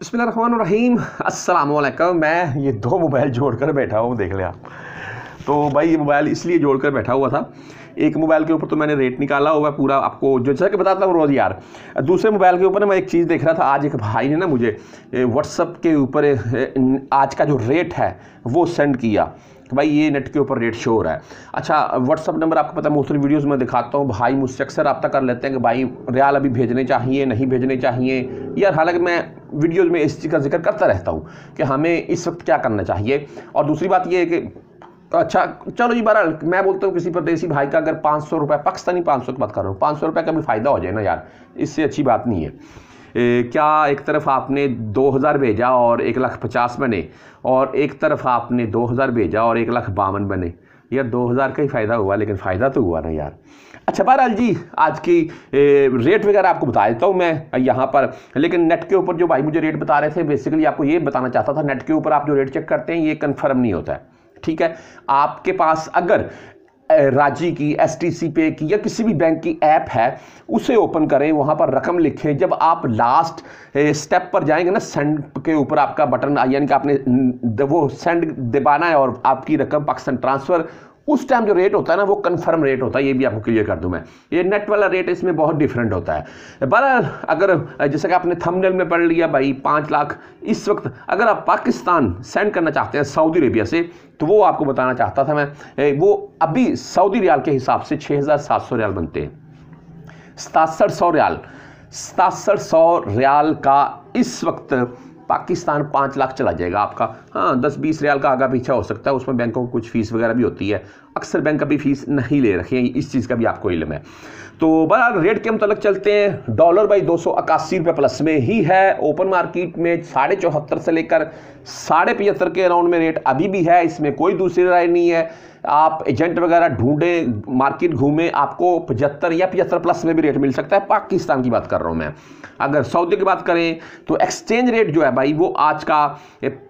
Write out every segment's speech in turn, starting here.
बसमीम असलकम मैं ये दो मोबाइल जोड़ कर बैठा हूँ देख लिया तो भाई ये मोबाइल इसलिए जोड़ कर बैठा हुआ था एक मोबाइल के ऊपर तो मैंने रेट निकाला हुआ पूरा आपको जो जैसा कि बताता हूँ रोज़ यार दूसरे मोबाइल के ऊपर मैं एक चीज़ देख रहा था आज एक भाई ने ना मुझे व्हाट्सअप के ऊपर आज का जो रेट है वो सेंड किया कि भाई ये नेट के ऊपर रेट शो हो रहा है अच्छा व्हाट्सअप नंबर आपको पता है मोस्टली वीडियोस में दिखाता हूँ भाई मुझसे अक्सर रबता कर लेते हैं कि भाई रियाल अभी भेजने चाहिए नहीं भेजने चाहिए यार हालांकि मैं वीडियोज़ में इस चीज़ का जिक्र करता रहता हूँ कि हमें इस वक्त क्या करना चाहिए और दूसरी बात यह है कि अच्छा चलो जी बहरहाल मैं बोलता हूँ किसी परदेसी भाई का अगर पाँच सौ रुपये पाकिस्तानी पाँच सौ की बात कर रहा हूँ पाँच सौ रुपये का भी फ़ायदा हो जाए ना यार इससे अच्छी बात नहीं है ए, क्या एक तरफ आपने दो हज़ार भेजा और एक लाख पचास बने और एक तरफ आपने दो हज़ार भेजा और एक लाख बावन बने यार दो हज़ार का ही फ़ायदा हुआ लेकिन फ़ायदा तो हुआ ना यार अच्छा बहरहाल जी आज की रेट वगैरह आपको बता देता हूँ मैं यहाँ पर लेकिन नेट के ऊपर जो भाई मुझे रेट बता रहे थे बेसिकली आपको ये बताना चाहता था नेट के ऊपर आप जो रेट चेक करते हैं ये कन्फर्म नहीं होता है ठीक है आपके पास अगर राजी की एस टी पे की या किसी भी बैंक की ऐप है उसे ओपन करें वहाँ पर रकम लिखें जब आप लास्ट स्टेप पर जाएंगे ना सेंड के ऊपर आपका बटन यानी कि आपने वो सेंड दबाना है और आपकी रकम पाकिस्तान ट्रांसफ़र उस टाइम जो रेट होता है ना वो कन्फर्म रेट होता है ये भी आपको क्लियर कर दूं मैं ये नेट वाला रेट इसमें बहुत डिफरेंट होता है बहरहाल अगर जैसे कि आपने थंबनेल में पढ़ लिया भाई पाँच लाख इस वक्त अगर आप पाकिस्तान सेंड करना चाहते हैं सऊदी अरेबिया से तो वो आपको बताना चाहता था मैं वो अभी सऊदी रियाल के हिसाब से छः रियाल बनते हैं सतासठ सौ रियाल सतासठ सौ रियाल का इस वक्त पाकिस्तान पाँच लाख चला जाएगा आपका हाँ दस बीस रियाल का आगा पीछा हो सकता है उसमें बैंकों को कुछ फ़ीस वगैरह भी होती है अक्सर बैंक अभी फ़ीस नहीं ले रखे हैं इस चीज़ का भी आपको इलम है तो बहरहाल रेट के मतलब चलते हैं डॉलर बाई दो सौ अक्यासी रुपये प्लस में ही है ओपन मार्केट में साढ़े चौहत्तर से लेकर साढ़े पचहत्तर के अराउंड में रेट अभी भी है इसमें कोई दूसरी राय नहीं है आप एजेंट वगैरह ढूंढें मार्केट घूमें आपको पचहत्तर या पचहत्तर प्लस में भी रेट मिल सकता है पाकिस्तान की बात कर रहा हूँ मैं अगर सऊदी की बात करें तो एक्सचेंज रेट जो है भाई वो आज का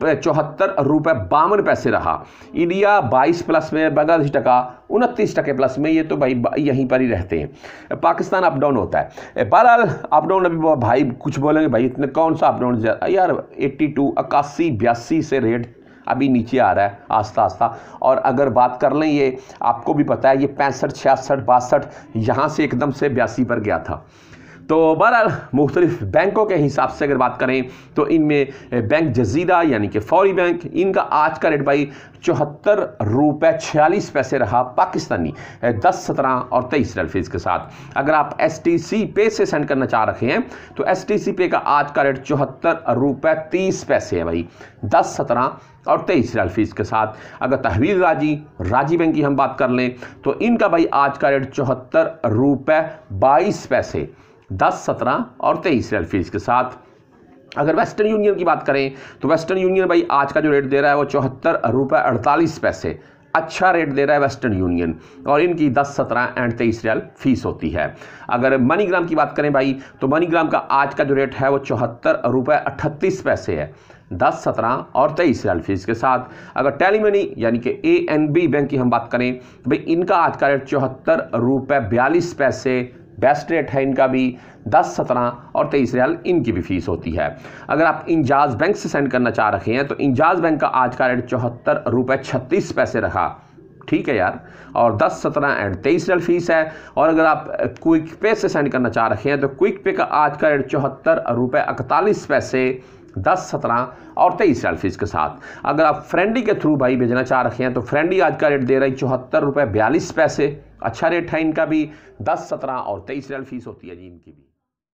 चौहत्तर रुपये बावन पैसे रहा इंडिया बाईस प्लस में बांग्लादेश टका उनतीस टके प्लस में ये तो भाई यहीं पर ही रहते हैं पाकिस्तान अप डाउन होता है बहरहाल अप डाउन अभी भाई कुछ बोलेंगे भाई इतने कौन सा अप डाउन यार एट्टी टू इक्यासी बयासी से रेट अभी नीचे आ रहा है आस्ता आस्ता और अगर बात कर लें ये आपको भी पता है ये पैंसठ छियासठ बासठ यहाँ से एकदम से बयासी पर गया था तो बहरहाल मुख्तलिफ बैंकों के हिसाब से अगर बात करें तो इनमें बैंक जजीदा यानी कि फौरी बैंक इनका आज का रेट भाई चौहत्तर रुपये छियालीस पैसे रहा पाकिस्तानी दस सत्रह और तेईस रेलफीज के साथ अगर आप एस टी सी पे से सेंड करना चाह रहे हैं तो एस टी सी पे का आज का रेट चौहत्तर रुपये तीस पैसे है भाई दस सत्रह और तेईस रेल फीस के साथ अगर तहवील राजी राजी बैंक की हम बात कर लें तो इनका भाई आज का रेट चौहत्तर रुपये बाईस पैसे दस सत्रह और तेईस रियल फीस के साथ अगर वेस्टर्न यूनियन की बात करें तो वेस्टर्न यूनियन भाई आज का जो रेट दे रहा है वो चौहत्तर रुपये अड़तालीस पैसे अच्छा रेट दे रहा है वेस्टर्न यूनियन और इनकी 10, 17 एंड तेईस रियल फीस होती है अगर मनीग्राम की बात करें भाई तो मनीग्राम का आज का जो रेट है वो चौहत्तर रुपये अट्ठतीस पैसे है दस सत्रह और तेईस रियल फीस के साथ अगर टेलीमनी यानी कि ए एन बी बैंक की हम बात करें तो भाई इनका आज का रेट चौहत्तर रुपये बयालीस पैसे बेस्ट रेट है इनका भी दस सत्रह और तेईस रियाल इनकी भी फ़ीस होती है अगर आप इंजाज बैंक से सेंड करना चाह रहे हैं तो इंजाज बैंक का आज का रेट चौहत्तर रुपये छत्तीस पैसे रखा ठीक है यार और 10 सत्रह एंड तेईस रियल फीस है और अगर आप क्विक पे से सेंड करना चाह रहे हैं तो क्विक पे का आज का रेट चौहत्तर रुपये इकतालीस पैसे दस सत्रह और तेईस सेल्फीज के साथ अगर आप फ्रेंडी के थ्रू भाई भेजना चाह रखे हैं तो फ्रेंडी आज का रेट दे रही चौहत्तर रुपये बयालीस पैसे अच्छा रेट है इनका भी दस सत्रह और तेईस सेल्फीज होती है जी इनकी भी